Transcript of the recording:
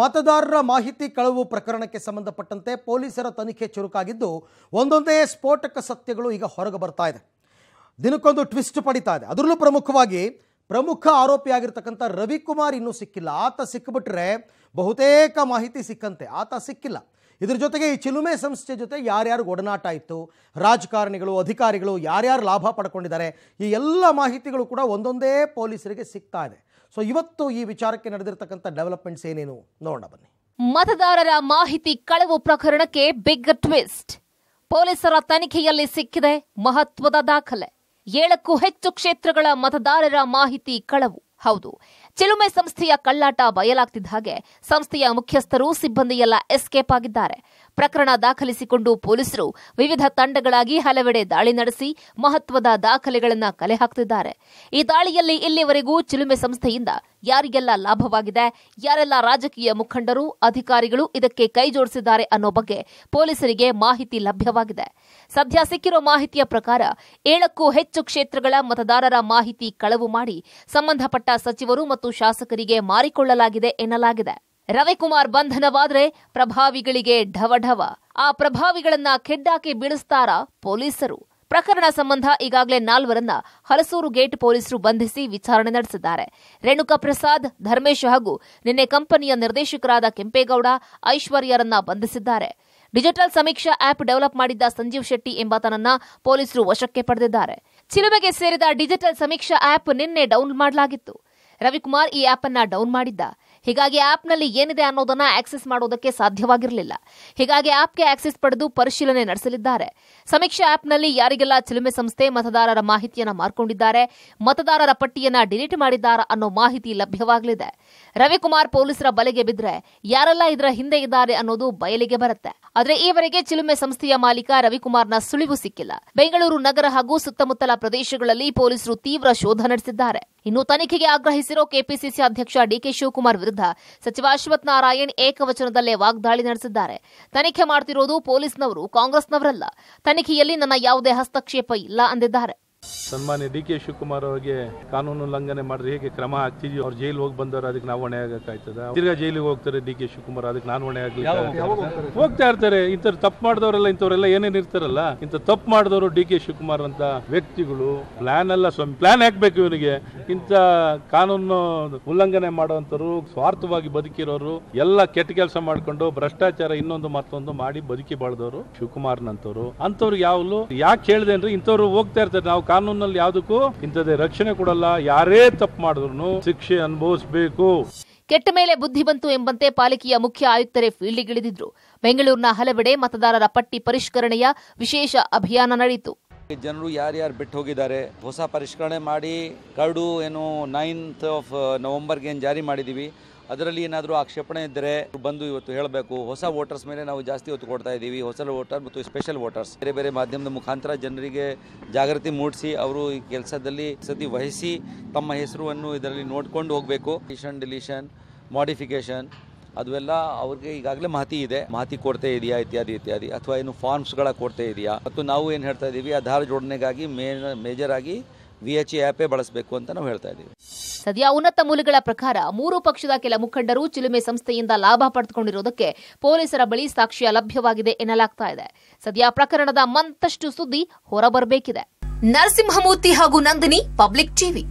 ಮತದಾರರ ಮಾಹಿತಿ ಕಳವು ಪ್ರಕರಣಕ್ಕೆ ಸಂಬಂಧಪಟ್ಟಂತೆ ಪೊಲೀಸರ ತನಿಖೆ ಚುರುಕಾಗಿದ್ದು ಒಂದೊಂದೇ ಸ್ಫೋಟಕ ಸತ್ಯಗಳು ಈಗ ಹೊರಗೆ ಬರ್ತಾ ಇದೆ ದಿನಕ್ಕೊಂದು ಟ್ವಿಸ್ಟ್ ಪಡಿತಾ ಇದೆ ಅದರಲ್ಲೂ ಪ್ರಮುಖವಾಗಿ ಪ್ರಮುಖ ಆರೋಪಿಯಾಗಿರ್ತಕ್ಕಂಥ ರವಿಕುಮಾರ್ ಇನ್ನೂ ಸಿಕ್ಕಿಲ್ಲ ಆತ ಸಿಕ್ಕಿಬಿಟ್ರೆ ಬಹುತೇಕ ಮಾಹಿತಿ ಸಿಕ್ಕಂತೆ ಆತ ಸಿಕ್ಕಿಲ್ಲ ಇದ್ರ ಜೊತೆಗೆ ಈ ಚಿಲುಮೆ ಸಂಸ್ಥೆ ಜೊತೆ ಯಾರ್ಯಾರು ಒಡನಾಟ ಇತ್ತು ರಾಜಕಾರಣಿಗಳು ಅಧಿಕಾರಿಗಳು ಯಾರ್ಯಾರು ಲಾಭ ಪಡ್ಕೊಂಡಿದ್ದಾರೆ ಈ ಎಲ್ಲ ಮಾಹಿತಿಗಳು ಕೂಡ ಒಂದೊಂದೇ ಪೊಲೀಸರಿಗೆ ಸಿಗ್ತಾ ಇದೆ ಸೊ ಇವತ್ತು ಈ ವಿಚಾರಕ್ಕೆ ನಡೆದಿರತಕ್ಕಂಥ ಡೆವಲಪ್ಮೆಂಟ್ಸ್ ಏನೇನು ನೋಡೋಣ ಬನ್ನಿ ಮತದಾರರ ಮಾಹಿತಿ ಕಳವು ಪ್ರಕರಣಕ್ಕೆ ಬಿಗ್ ಟ್ವಿಸ್ಟ್ ಪೊಲೀಸರ ತನಿಖೆಯಲ್ಲಿ ಸಿಕ್ಕಿದೆ ಮಹತ್ವದ ದಾಖಲೆ ಏಳಕ್ಕೂ ಹೆಚ್ಚು ಕ್ಷೇತ್ರಗಳ ಮತದಾರರ ಮಾಹಿತಿ ಕಳವು ಹೌದು ಚಿಲುಮೆ ಸಂಸ್ಥೆಯ ಕಳ್ಳಾಟ ಬಯಲಾಗ್ತಿದ್ದ ಹಾಗೆ ಸಂಸ್ಥೆಯ ಮುಖ್ಯಸ್ಥರು ಸಿಬ್ಬಂದಿಯೆಲ್ಲ ಎಸ್ಕೇಪ್ ಆಗಿದ್ದಾರೆ ಪ್ರಕರಣ ದಾಖಲಿಸಿಕೊಂಡು ಪೊಲೀಸರು ವಿವಿಧ ತಂಡಗಳಾಗಿ ಹಲವೆಡೆ ದಾಳಿ ನಡೆಸಿ ಮಹತ್ವದ ದಾಖಲೆಗಳನ್ನು ಕಲೆ ಹಾಕ್ತಿದ್ದಾರೆ ಈ ದಾಳಿಯಲ್ಲಿ ಇಲ್ಲಿವರೆಗೂ ಚಿಲುಮೆ ಸಂಸ್ಥೆಯಿಂದ ಯಾರಿಗೆಲ್ಲ ಲಾಭವಾಗಿದೆ ಯಾರೆಲ್ಲ ರಾಜಕೀಯ ಮುಖಂಡರು ಅಧಿಕಾರಿಗಳು ಇದಕ್ಕೆ ಕೈಜೋಡಿಸಿದ್ದಾರೆ ಅನ್ನೋ ಬಗ್ಗೆ ಪೊಲೀಸರಿಗೆ ಮಾಹಿತಿ ಲಭ್ಯವಾಗಿದೆ ಸದ್ಯ ಸಿಕ್ಕಿರೋ ಮಾಹಿತಿಯ ಪ್ರಕಾರ ಏಳಕ್ಕೂ ಹೆಚ್ಚು ಕ್ಷೇತ್ರಗಳ ಮತದಾರರ ಮಾಹಿತಿ ಕಳವು ಮಾಡಿ ಸಂಬಂಧಪಟ್ಟ ಸಚಿವರು ಮತ್ತು ಶಾಸಕರಿಗೆ ಮಾರಿಕೊಳ್ಳಲಾಗಿದೆ ಎನ್ನಲಾಗಿದೆ ರವಿಕುಮಾರ್ ಬಂಧನವಾದ್ರೆ ಪ್ರಭಾವಿಗಳಿಗೆ ಢವಢವ ಆ ಪ್ರಭಾವಿಗಳನ್ನ ಕೆಡ್ಡಾಕಿ ಬೀಳಿಸ್ತಾರ ಪೊಲೀಸರು ಪ್ರಕರಣ ಸಂಬಂಧ ಈಗಾಗಲೇ ನಾಲ್ವರನ್ನ ಹಲಸೂರು ಗೇಟ್ ಪೊಲೀಸರು ಬಂಧಿಸಿ ವಿಚಾರಣೆ ನಡೆಸಿದ್ದಾರೆ ರೇಣುಕಾ ಪ್ರಸಾದ್ ಧರ್ಮೇಶ್ ಹಾಗೂ ನಿನ್ನೆ ಕಂಪನಿಯ ನಿರ್ದೇಶಕರಾದ ಕೆಂಪೇಗೌಡ ಐಶ್ವರ್ಯರನ್ನ ಬಂಧಿಸಿದ್ದಾರೆ ಡಿಜಿಟಲ್ ಸಮೀಕ್ಷಾ ಆಪ್ ಡೆವಲಪ್ ಮಾಡಿದ್ದ ಸಂಜೀವ್ ಶೆಟ್ಟಿ ಎಂಬಾತನನ್ನ ಪೊಲೀಸರು ವಶಕ್ಕೆ ಪಡೆದಿದ್ದಾರೆ ಚಿಲುಮೆಗೆ ಸೇರಿದ ಡಿಜಿಟಲ್ ಸಮೀಕ್ಷಾ ಆಪ್ ನಿನ್ನೆ ಡೌನ್ಲೋಡ್ ಮಾಡಲಾಗಿತ್ತು ರವಿಕುಮಾರ್ ಈ ಆಪ್ ಅನ್ನ ಡೌನ್ ಮಾಡಿದ್ದ ಹೀಗಾಗಿ ಆಪ್ನಲ್ಲಿ ಏನಿದೆ ಅನ್ನೋದನ್ನು ಆಕ್ಸೆಸ್ ಮಾಡೋದಕ್ಕೆ ಸಾಧ್ಯವಾಗಿರಲಿಲ್ಲ ಹೀಗಾಗಿ ಆಪ್ಗೆ ಆಕ್ಸೆಸ್ ಪಡೆದು ಪರಿಶೀಲನೆ ನಡೆಸಲಿದ್ದಾರೆ ಸಮೀಕ್ಷಾ ಆಪ್ನಲ್ಲಿ ಯಾರಿಗೆಲ್ಲ ಚಿಲುಮೆ ಸಂಸ್ಥೆ ಮತದಾರರ ಮಾಹಿತಿಯನ್ನು ಮಾರ್ಕೊಂಡಿದ್ದಾರೆ ಮತದಾರರ ಪಟ್ಟಿಯನ್ನು ಡಿಲೀಟ್ ಮಾಡಿದ್ದಾರೆ ಅನ್ನೋ ಮಾಹಿತಿ ಲಭ್ಯವಾಗಲಿದೆ ರವಿಕುಮಾರ್ ಪೊಲೀಸರ ಬಲೆಗೆ ಬಿದ್ದರೆ ಯಾರೆಲ್ಲ ಇದರ ಹಿಂದೆ ಇದ್ದಾರೆ ಅನ್ನೋದು ಬಯಲಿಗೆ ಬರುತ್ತೆ ಆದರೆ ಈವರೆಗೆ ಚಿಲುಮೆ ಸಂಸ್ಥೆಯ ಮಾಲೀಕ ರವಿಕುಮಾರ್ನ ಸುಳಿವು ಸಿಕ್ಕಿಲ್ಲ ಬೆಂಗಳೂರು ನಗರ ಹಾಗೂ ಸುತ್ತಮುತ್ತಲ ಪ್ರದೇಶಗಳಲ್ಲಿ ಪೊಲೀಸರು ತೀವ್ರ ಶೋಧ ನಡೆಸಿದ್ದಾರೆ ಇನ್ನು ತನಿಖೆಗೆ ಆಗ್ರಹಿಸಿರುವ ಕೆಪಿಸಿಸಿ ಅಧ್ಯಕ್ಷ ಡಿಕೆ ಶಿವಕುಮಾರ್ ವಿರುದ್ಧ ಸಚಿವ ಅಶ್ವಥ್ ನಾರಾಯಣ್ ಏಕವಚನದಲ್ಲೇ ವಾಗ್ದಾಳಿ ನಡೆಸಿದ್ದಾರೆ ತನಿಖೆ ಮಾಡುತ್ತಿರುವುದು ಪೊಲೀಸ್ನವರು ಕಾಂಗ್ರೆಸ್ನವರಲ್ಲ ತನಿಖೆಯಲ್ಲಿ ನನ್ನ ಯಾವುದೇ ಹಸ್ತಕ್ಷೇಪ ಇಲ್ಲ ಅಂದಿದ್ದಾರೆ ಸನ್ಮಾನ್ಯ ಡಿ ಕೆ ಶಿವಕುಮಾರ್ ಅವರಿಗೆ ಕಾನೂನು ಉಲ್ಲಂಘನೆ ಮಾಡಿದ್ರೆ ಹೇಗೆ ಕ್ರಮ ಆಗ್ತಿದ್ವಿ ಅವ್ರು ಜೈಲ್ ಹೋಗಿ ಬಂದವರು ಅದಕ್ಕೆ ನಾವು ಹೊಣೆ ಆಗಕ್ಕಾಯ್ತದ ತಿರ್ಗಾ ಜೈಲಿಗೆ ಹೋಗ್ತಾರೆ ಡಿ ಕೆ ಶಿವಕುಮಾರ್ ಅದಕ್ಕೆ ನಾನು ಹೊಣೆ ಆಗಲಿ ಹೋಗ್ತಾ ಇರ್ತಾರೆ ಇಂಥವ್ರು ತಪ್ಪು ಮಾಡಿದವರೆಲ್ಲ ಇಂಥವರೆಲ್ಲ ಏನೇನು ಇರ್ತಾರಲ್ಲ ಇಂಥ ತಪ್ಪು ಮಾಡಿದವರು ಡಿ ಕೆ ಶಿವಕುಮಾರ್ ಅಂತ ವ್ಯಕ್ತಿಗಳು ಪ್ಲಾನ್ ಎಲ್ಲ ಸ್ವಾಮಿ ಪ್ಲಾನ್ ಹಾಕ್ಬೇಕು ಇವನಿಗೆ ಇಂಥ ಕಾನೂನು ಉಲ್ಲಂಘನೆ ಮಾಡುವಂಥವ್ರು ಸ್ವಾರ್ಥವಾಗಿ ಬದುಕಿರೋರು ಎಲ್ಲ ಕೆಟ್ಟ ಕೆಲಸ ಮಾಡಿಕೊಂಡು ಭ್ರಷ್ಟಾಚಾರ ಇನ್ನೊಂದು ಮತ್ತೊಂದು ಮಾಡಿ ಬದುಕಿ ಬಾಳ್ದವರು ನಂತವ್ರು ಅಂತವ್ರಿಗೆ ಯಾವಲು ಯಾಕೆ ಹೇಳಿದೆ ಅಂದ್ರೆ ಇಂಥವ್ರು ಹೋಗ್ತಾ ಇರ್ತಾರೆ ನಾವು ಕಾನೂನು ಕಾನೂನಲ್ಲಿ ಯಾವುದಕ್ಕೂ ಇಂಥದ್ದೇ ರಕ್ಷಣೆ ಕೊಡಲ್ಲ ಯಾರೇ ತಪ್ಪು ಮಾಡಿದ್ರು ಶಿಕ್ಷೆ ಅನುಭವಿಸಬೇಕು ಕೆಟ್ಟ ಮೇಲೆ ಬುದ್ಧಿ ಬಂತು ಎಂಬಂತೆ ಪಾಲಿಕೆಯ ಮುಖ್ಯ ಆಯುಕ್ತರೇ ಫೀಲ್ಡ್ಗಿಳಿದಿದ್ರು ಬೆಂಗಳೂರಿನ ಹಲವೆಡೆ ಮತದಾರರ ಪಟ್ಟಿ ಪರಿಷ್ಕರಣೆಯ ವಿಶೇಷ ಅಭಿಯಾನ ನಡೆಯಿತು ಜನರು ಯಾರ್ಯಾರು ಬಿಟ್ಟು ಹೋಗಿದ್ದಾರೆ ಹೊಸ ಪರಿಷ್ಕರಣೆ ಮಾಡಿ ಕರಡು ಏನು ನೈನ್ತ್ ಆಫ್ ನವಂಬರ್ಗೆ ಏನು ಜಾರಿ ಮಾಡಿದ್ದೀವಿ ಅದರಲ್ಲಿ ಏನಾದರೂ ಆಕ್ಷೇಪಣೆ ಇದ್ದರೆ ಬಂದು ಇವತ್ತು ಹೇಳಬೇಕು ಹೊಸ ವೋಟರ್ಸ್ ಮೇಲೆ ನಾವು ಜಾಸ್ತಿ ಹೊತ್ತು ಕೊಡ್ತಾ ಇದ್ದೀವಿ ಹೊಸ ವೋಟರ್ ಮತ್ತು ಸ್ಪೆಷಲ್ ವೋಟರ್ಸ್ ಬೇರೆ ಬೇರೆ ಮಾಧ್ಯಮದ ಮುಖಾಂತರ ಜನರಿಗೆ ಜಾಗೃತಿ ಮೂಡಿಸಿ ಅವರು ಈ ಕೆಲಸದಲ್ಲಿ ಸತಿ ವಹಿಸಿ ತಮ್ಮ ಹೆಸರುವನ್ನು ಇದರಲ್ಲಿ ನೋಡಿಕೊಂಡು ಹೋಗಬೇಕು ಡಿಲಿಷನ್ ಡಿಲೀಷನ್ ಮಾಡಿಫಿಕೇಷನ್ ಅದೆಲ್ಲ ಅವ್ರಿಗೆ ಈಗಾಗಲೇ ಮಾಹಿತಿ ಇದೆ ಮಾಹಿತಿ ಕೊಡ್ತಾ ಇದೆಯಾ ಇತ್ಯಾದಿ ಇತ್ಯಾದಿ ಅಥವಾ ಏನು ಫಾರ್ಮ್ಸ್ಗಳ ಕೊಡ್ತಾ ಇದೆಯಾ ಮತ್ತು ನಾವು ಏನು ಹೇಳ್ತಾ ಇದ್ದೀವಿ ಆಧಾರ್ ಜೋಡಣೆಗಾಗಿ ಮೇಜರ್ ಆಗಿ ವಿ ಎಚ್ ಆ್ಯಪೇ ಬಳಸಬೇಕು ಅಂತ ನಾವು ಹೇಳ್ತಾ ಇದ್ದೀವಿ ಸದ್ಯ ಉನ್ನತ ಮೂಲಗಳ ಪ್ರಕಾರ ಮೂರು ಪಕ್ಷದ ಕೆಲ ಮುಖಂಡರು ಚಿಲುಮೆ ಸಂಸ್ಥೆಯಿಂದ ಲಾಭ ಪಡೆದುಕೊಂಡಿರುವುದಕ್ಕೆ ಪೊಲೀಸರ ಬಳಿ ಸಾಕ್ಷ್ಯ ಲಭ್ಯವಾಗಿದೆ ಎನ್ನಲಾಗ್ತಾ ಇದೆ ಸದ್ಯ ಪ್ರಕರಣದ ಮತ್ತಷ್ಟು ಸುದ್ದಿ ಹೊರಬರಬೇಕಿದೆ ನರಸಿಂಹಮೂರ್ತಿ ಹಾಗೂ ನಂದಿನಿ ಪಬ್ಲಿಕ್ ಟಿವಿ